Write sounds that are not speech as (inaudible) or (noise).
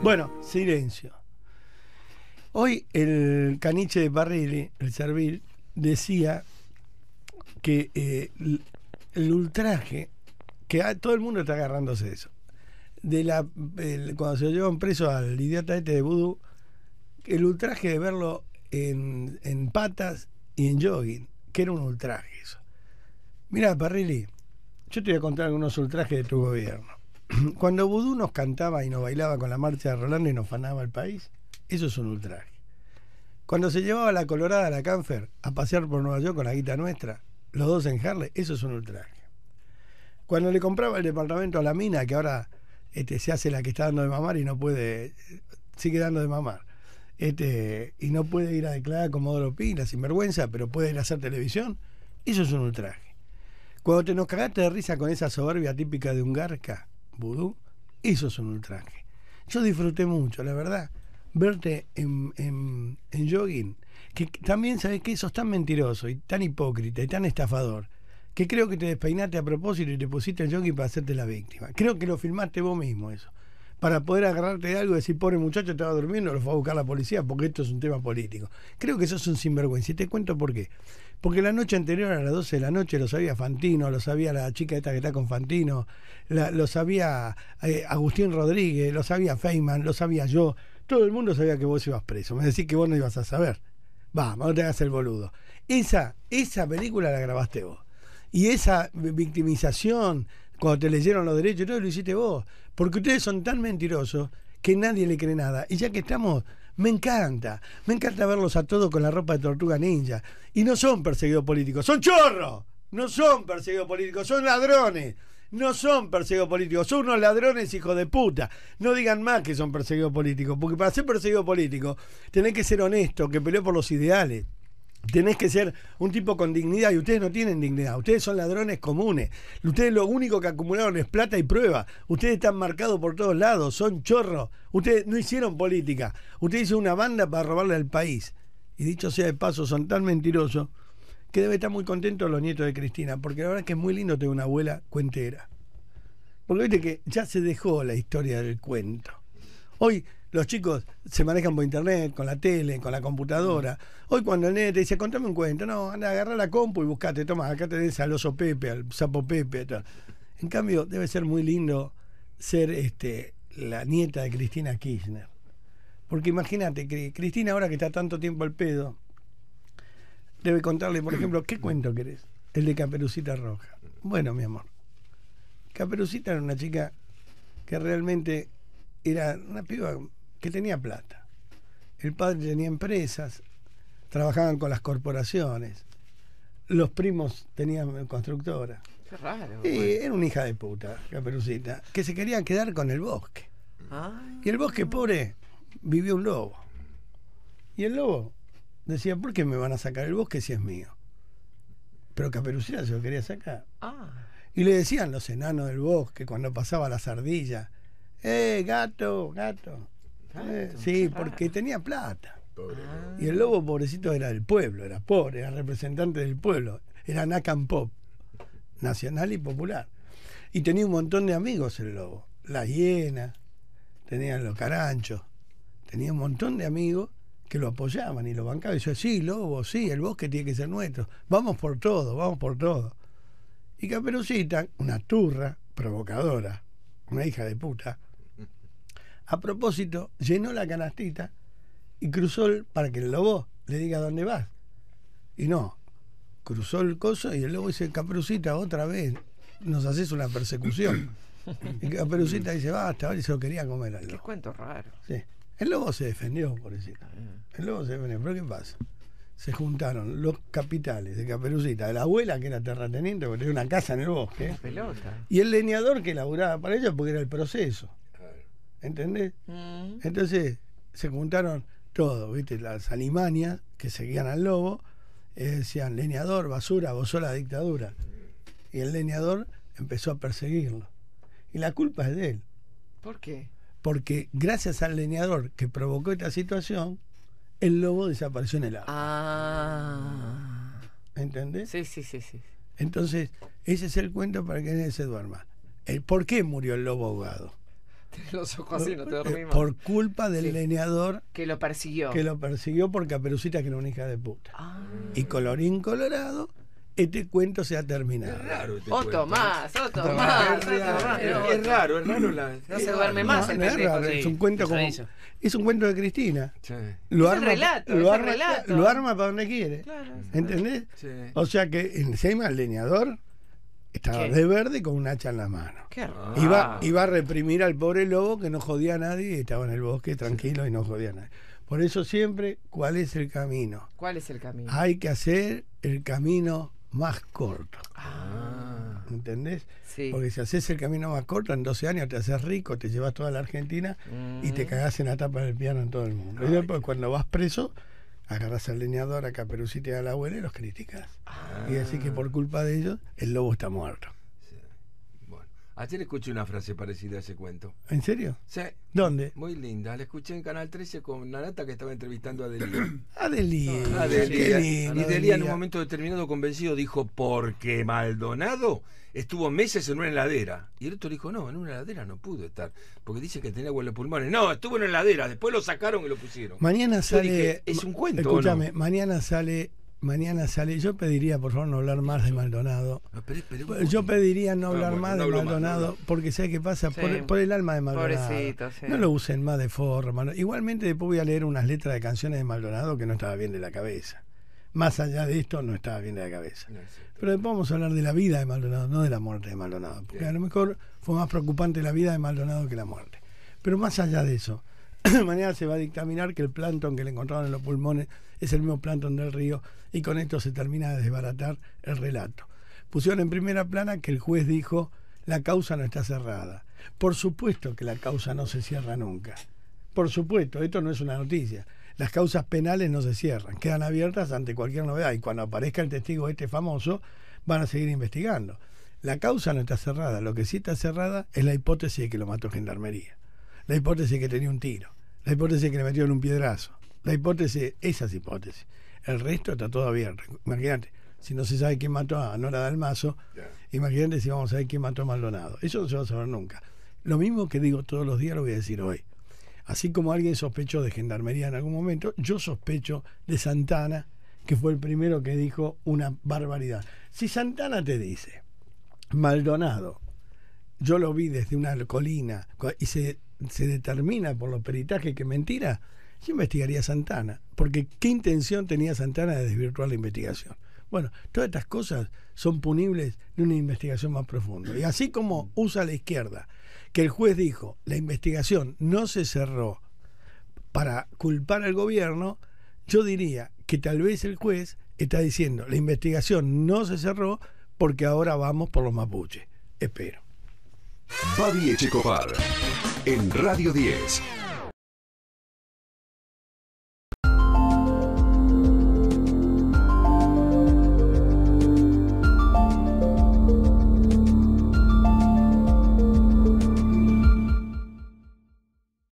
Bueno, silencio. Hoy el caniche de Parrilli, el servil, decía que eh, el ultraje, que todo el mundo está agarrándose de eso. De la, cuando se lo llevan preso al idiota este de Vudú, el ultraje de verlo en, en, patas y en jogging, que era un ultraje eso. Mira, Parrilli, yo te voy a contar algunos ultrajes de tu gobierno. (clears throat) cuando Vudú nos cantaba y nos bailaba con la marcha de Rolando y nos fanaba el país, eso es un ultraje. Cuando se llevaba la Colorada a la Canfer a pasear por Nueva York con la guita nuestra, los dos en Harley, eso es un ultraje. Cuando le compraba el departamento a la mina, que ahora este, se hace la que está dando de mamar y no puede, sigue dando de mamar, este, y no puede ir a declarar como Dolopina sin sinvergüenza, pero puede ir a hacer televisión, eso es un ultraje. Cuando te nos cagaste de risa con esa soberbia típica de un garca, vudú, eso es un ultraje. Yo disfruté mucho, la verdad, verte en, en, en jogging, que también sabes que es tan mentiroso y tan hipócrita y tan estafador, que creo que te despeinaste a propósito y te pusiste el jogging para hacerte la víctima. Creo que lo filmaste vos mismo eso para poder agarrarte de algo y decir, pobre muchacho, estaba durmiendo, lo fue a buscar la policía porque esto es un tema político. Creo que eso es un sinvergüenza y te cuento por qué. Porque la noche anterior a las 12 de la noche lo sabía Fantino, lo sabía la chica esta que está con Fantino, lo sabía eh, Agustín Rodríguez, lo sabía Feynman, lo sabía yo. Todo el mundo sabía que vos ibas preso. Me decís que vos no ibas a saber. Vamos, no te hagas el boludo. Esa, esa película la grabaste vos. Y esa victimización cuando te leyeron los derechos, no, lo hiciste vos. Porque ustedes son tan mentirosos que nadie le cree nada. Y ya que estamos, me encanta. Me encanta verlos a todos con la ropa de tortuga ninja. Y no son perseguidos políticos, son chorros. No son perseguidos políticos, son ladrones. No son perseguidos políticos, son unos ladrones hijos de puta. No digan más que son perseguidos políticos, porque para ser perseguido político tenés que ser honesto, que peleó por los ideales. Tenés que ser un tipo con dignidad y ustedes no tienen dignidad. Ustedes son ladrones comunes. Ustedes lo único que acumularon es plata y prueba. Ustedes están marcados por todos lados, son chorros. Ustedes no hicieron política. Ustedes hicieron una banda para robarle al país. Y dicho sea de paso, son tan mentirosos que debe estar muy contentos los nietos de Cristina, porque la verdad es que es muy lindo tener una abuela cuentera. Porque viste que ya se dejó la historia del cuento. Hoy los chicos se manejan por internet, con la tele, con la computadora. Mm. Hoy cuando el nene te dice, contame un cuento, no, anda, agarra la compu y buscate, toma, acá te tenés al oso Pepe, al sapo Pepe. Tal. En cambio, debe ser muy lindo ser este, la nieta de Cristina Kirchner. Porque imagínate, Cristina ahora que está tanto tiempo al pedo, debe contarle, por ejemplo, ¿qué cuento querés? El de Caperucita Roja. Bueno, mi amor. Caperucita era una chica que realmente era una piba que tenía plata. El padre tenía empresas, trabajaban con las corporaciones, los primos tenían constructora. Qué raro. Y era una hija de puta, Caperucita, que se querían quedar con el bosque. Ah. Y el bosque pobre vivió un lobo. Y el lobo decía, ¿por qué me van a sacar el bosque si es mío? Pero Caperucita se lo quería sacar. Ah. Y le decían los enanos del bosque cuando pasaba la sardilla ¡eh, gato, gato! sí, ah. porque tenía plata. Ah. Y el lobo, pobrecito, era del pueblo, era pobre, era representante del pueblo. Era Nacan Pop, nacional y popular. Y tenía un montón de amigos el lobo. La hiena, tenían los caranchos, tenía un montón de amigos que lo apoyaban y lo bancaban. Y yo, sí, lobo, sí, el bosque tiene que ser nuestro. Vamos por todo, vamos por todo. Y Caperucita, una turra provocadora, una hija de puta, a propósito, llenó la canastita y cruzó para que el lobo le diga dónde vas. Y no, cruzó el coso y el lobo dice, caperucita otra vez, nos haces una persecución. y caperucita dice, basta, ahora se lo quería comer al lobo. Qué cuento raro. Sí. El lobo se defendió, por decirlo. Ah. El lobo se defendió, pero ¿qué pasa? se juntaron los capitales de Caperucita, de la abuela que era terrateniente, porque tenía una casa en el bosque, pelota. y el leñador que laburaba para ellos porque era el proceso. ¿Entendés? Mm. Entonces se juntaron todo, ¿viste? Las alimanias que seguían al lobo eh, decían: leñador, basura, vos la dictadura. Y el leñador empezó a perseguirlo. Y la culpa es de él. ¿Por qué? Porque gracias al leñador que provocó esta situación, el lobo desapareció en el agua. Ah. ¿Entendés? Sí, sí, sí, sí. Entonces, ese es el cuento para que nadie se duerma. El por qué murió el lobo ahogado. (laughs) los ojos así, no te eh, dormimos Por culpa del leñador. Que lo persiguió. Que lo persiguió porque a Perucita que era una hija de puta. Ah. Y colorín colorado, este cuento se ha terminado. Es raro este Otto ¿eh? más, Otto más. Es raro, es raro. La, no se duerme más el es, es un cuento como. Es un cuento de Cristina. Lo, arma, relato, lo, arma, lo arma, para donde quiere. Claro, ¿Entendés? O sea que encima el leñador estaba de verde con un hacha en la mano. Iba, ah. iba a reprimir al pobre lobo que no jodía a nadie y estaba en el bosque tranquilo y no jodía a nadie. Por eso siempre, ¿cuál es el camino? ¿Cuál es el camino? Hay que hacer el camino más corto. Ah. ¿Entendés? Porque si haces el camino más corto, en 12 años te haces rico, te llevas toda la Argentina y te mm. cagás en la tapa del piano en todo el mundo. Y después cuando vas preso, agarras al leñador, a Caperucita y a la abuela y los criticas. Y así que ah. por culpa de ellos, el lobo está muerto. Ayer escuché una frase parecida a ese cuento. ¿En serio? Sí. ¿Dónde? Muy linda. La escuché en Canal 13 con Narata, que estaba entrevistando a Adelía. (clears throat) A y Adelía, en un momento determinado convencido dijo, porque Maldonado estuvo meses en una heladera. Y el otro dijo, no, en una heladera no pudo estar, porque dice que tenía agua en los pulmones. No, estuvo en una heladera, después lo sacaron y lo pusieron. Mañana sale... es un cuento. Escúchame, mañana sale mañana sale. Yo pediría, por favor, no hablar más de Maldonado. yo pediría no ah, hablar más de Maldonado, porque sé que pasa? Por, el alma de Maldonado. No lo usen más de forma. Igualmente, después voy a leer unas letras de canciones de Maldonado que no estaba bien de la cabeza. Más allá de esto, no estaba bien de la cabeza. Pero después vamos a hablar de la vida de Maldonado, no de la muerte de Maldonado. Porque a lo mejor fue más preocupante la vida de Maldonado que la muerte. Pero más allá de eso, (clears throat) mañana se va a dictaminar que el plantón que le encontraron en los pulmones es el mismo plantón del río, y con esto se termina de desbaratar el relato. Pusieron en primera plana que el juez dijo, la causa no está cerrada. Por supuesto que la causa no se cierra nunca. Por supuesto, esto no es una noticia. Las causas penales no se cierran, quedan abiertas ante cualquier novedad y cuando aparezca el testigo este famoso van a seguir investigando. La causa no está cerrada, lo que sí está cerrada es la hipótesis de que lo mató Gendarmería, la hipótesis de que tenía un tiro, la hipótesis de que le metieron un piedrazo, la hipótesis, esas hipótesis. El resto está todo abierto. Imagínate, si no se sabe quién mató a Nora Dalmazo, imagínate si vamos a saber quién mató a Maldonado. Eso no se va a saber nunca. Lo mismo que digo todos los días lo voy a decir hoy. Así como alguien sospechó de Gendarmería en algún momento, yo sospecho de Santana, que fue el primero que dijo una barbaridad. Si Santana te dice, Maldonado, yo lo vi desde una colina y se, se determina por los peritajes que mentira, yo investigaría a Santana, porque ¿qué intención tenía Santana de desvirtuar la investigación? Bueno, todas estas cosas son punibles de una investigación más profunda. Y así como usa la izquierda, que el juez dijo, la investigación no se cerró para culpar al gobierno, yo diría que tal vez el juez está diciendo, la investigación no se cerró porque ahora vamos por los mapuches. Espero. Fabi en Radio 10.